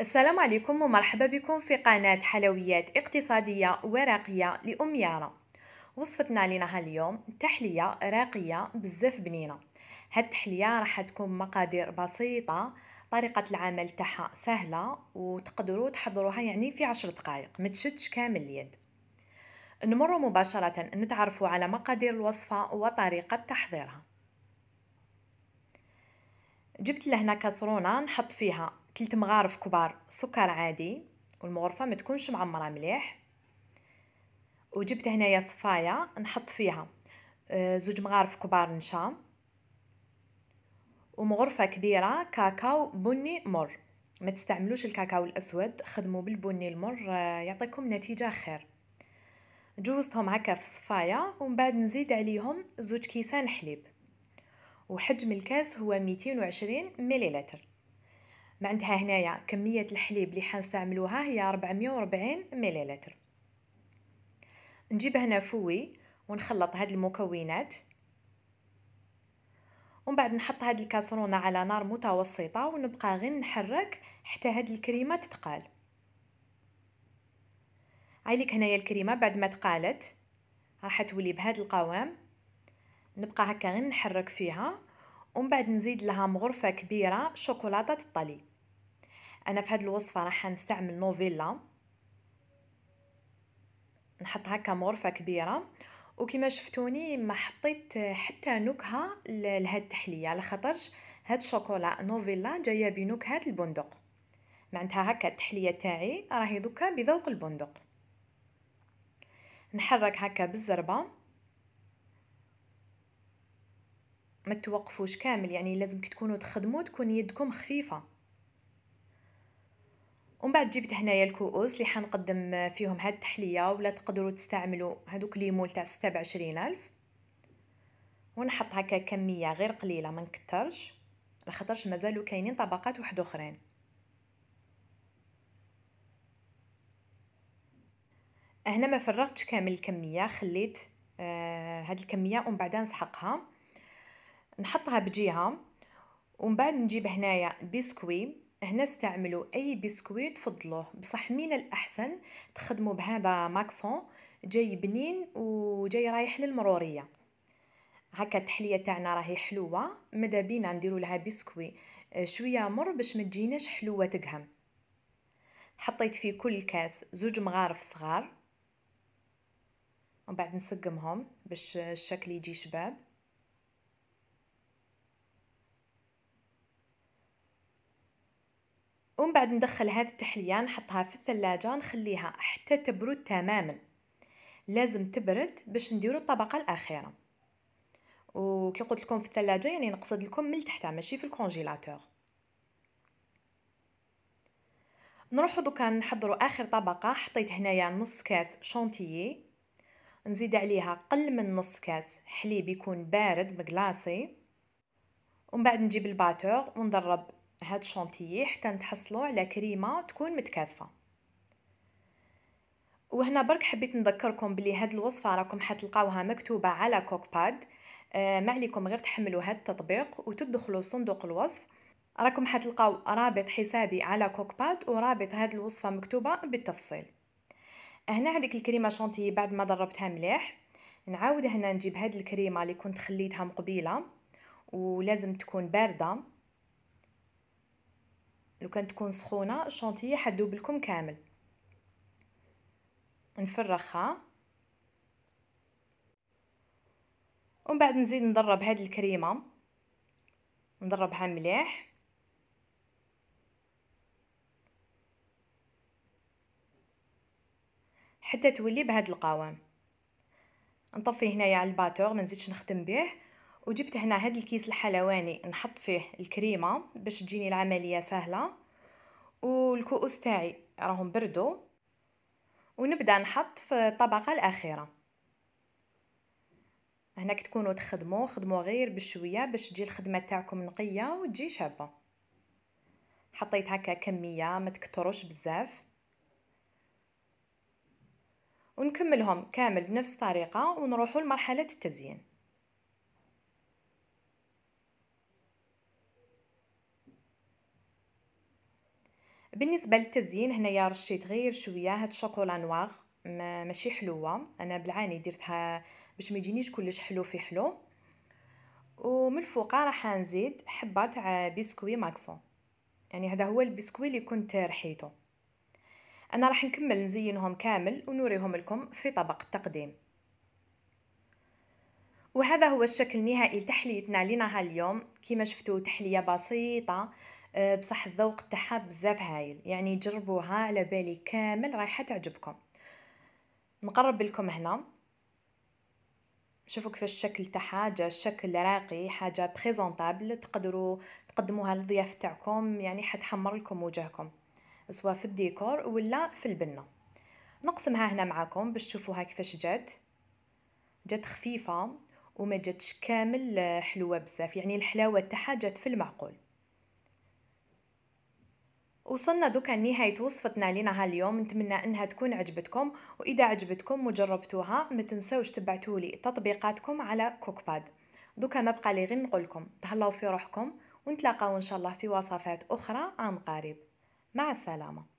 السلام عليكم ومرحبا بكم في قناة حلويات اقتصادية وراقية لأم يارا وصفتنا لنا اليوم تحلية راقية بزاف بنينة هاد التحلية راح تكون مقادير بسيطة طريقة العمل تاعها سهلة وتقدروا تحضروها يعني في عشر دقائق ما تشدش كامل اليد نمر مباشرة نتعرفوا على مقادير الوصفة وطريقة تحضيرها جبت لهنا كسرونة نحط فيها ثلاث مغارف كبار سكر عادي والمغرفه ما تكونش معمره مليح وجبت هنايا صفايه نحط فيها آه، زوج مغارف كبار نشا ومغرفه كبيره كاكاو بني مر ما تستعملوش الكاكاو الاسود خدموا بالبني المر آه، يعطيكم نتيجه خير جوزتهم هكا في صفايه ومن بعد نزيد عليهم زوج كيسان حليب وحجم الكاس هو 220 مليلتر ما عندها هنايا كمية الحليب اللي حنستعملوها هي 440 مليلتر نجيب هنا فوي ونخلط هاد المكونات ومن بعد نحط هاد الكاسرونة على نار متوسطة ونبقى غير نحرك حتى هاد الكريمة تتقال عيلك هنايا الكريمة بعد ما تقالت راح تولي بهاد القوام نبقى هكا غير نحرك فيها ومن بعد نزيد لها مغرفه كبيره شوكولاته الطلي انا في هذه الوصفه راح نستعمل نوفيلا نحطها كمغرفه كبيره وكما شفتوني ما حطيت حتى نكهه لهاد التحليه على هاد الشوكولا نوفيلا جايه بنكهه البندق معنتها هكا التحليه تاعي راهي دوكا بذوق البندق نحرك هكا بالزربه ما توقفوش كامل يعني لازم تكونوا تخدموا تكون يدكم خفيفه ومن بعد جبت هنايا الكؤوس اللي حنقدم فيهم هاد التحليه ولا تقدروا تستعملوا هذوك ليمول تاع 26 الف ونحط هكا كميه غير قليله ما نكثرش لخاطرش مازالوا كاينين طبقات واحد اخرين هنا ما فرغتش كامل الكميه خليت آه هاد الكميه ومن بعد نسحقها نحطها بجهه ومن بعد نجيب هنايا بسكوي هنا استعملوا اي بسكوي تفضلوه بصح من الاحسن تخدموا بهذا ماكسون جاي بنين وجاي رايح للمروريه هكا التحليه تاعنا راهي حلوه ماذا بينا نديروا لها بسكوي شويه مر باش ما تجيناش حلوه تقهم حطيت في كل كاس زوج مغارف صغار ومن بعد نسقمهم باش الشكل يجي شباب ومن بعد ندخل هذه التحليه نحطها في الثلاجه نخليها حتى تبرد تماما لازم تبرد باش نديرو الطبقه الاخيره وكي قلت لكم في الثلاجه يعني نقصد لكم من تحتها ماشي في الكونجيلاتور نروحو دوكا نحضروا اخر طبقه حطيت هنايا نص كاس شونتيي نزيد عليها قل من نص كاس حليب يكون بارد مقلاصي ومن بعد نجيب الباتور ونضرب هاد الشونتيي حتى نتحصلوا على كريمه تكون متكاثفه وهنا برك حبيت نذكركم بلي هاد الوصفه راكم حتلقاوها مكتوبه على كوك باد آه، ما عليكم غير تحملوا هاد التطبيق وتدخلوا صندوق الوصف راكم حتلقاو رابط حسابي على كوك باد ورابط هاد الوصفه مكتوبه بالتفصيل هنا هذيك الكريمه شونتيي بعد ما ضربتها مليح نعاود هنا نجيب هاد الكريمه اللي كنت خليتها مقبيله ولازم تكون بارده لو كانت تكون سخونه الشانتية حدوب لكم كامل نفرخها ومن بعد نزيد نضرب هاد الكريمه نضربها مليح حتى تولي بهاد القوام نطفي هنايا على الباتور ما نزيدش نخدم به وجبت هنا هاد الكيس الحلواني نحط فيه الكريمه باش تجيني العمليه سهله والكؤوس تاعي راهم بردوا ونبدا نحط في الطبقه الاخيره هنا تكونوا تخدموا خدموا غير بشويه باش تجي الخدمه تاعكم نقيه وتجي شابه حطيت هكا كميه ما تكتروش بزاف ونكملهم كامل بنفس الطريقه ونروحوا لمرحله التزيين بالنسبه للتزيين هنايا رشيت غير شويه هاد الشوكولا نواغ ما ماشي حلوه انا بالعاني درتها باش ما يجينيش كلش حلو في حلو ومن الفوق راح نزيد حبه تاع بسكوي ماكسون يعني هذا هو البسكوي اللي كنت رحيته انا راح نكمل نزينهم كامل ونوريهم لكم في طبق التقديم وهذا هو الشكل النهائي لتحليتنا لنا اليوم كما شفتوا تحليه بسيطه آه، بصح الذوق تاعها بزاف هايل يعني جربوها على بالي كامل رايحه تعجبكم نقرب لكم هنا شوفوا كيف الشكل تاعها جا شكل راقي حاجه بريزونطابل تقدروا تقدموها للضياف تاعكم يعني حتحمر لكم وجهكم سواء في الديكور ولا في البنه نقسمها هنا معاكم باش تشوفوها كيفاش جات جات خفيفه وما جاتش كامل آه، حلوه بزاف يعني الحلاوه تاعها جات في المعقول وصلنا دوكا لنهاية وصفتنا لنا هاليوم نتمنى انها تكون عجبتكم واذا عجبتكم وجربتوها ما تنسوش تبعتوا لي تطبيقاتكم على كوكباد دوكا ما بقى لي غير نقولكم تهلاو في روحكم ونتلاقاو ان شاء الله في وصفات اخرى عن قريب مع السلامه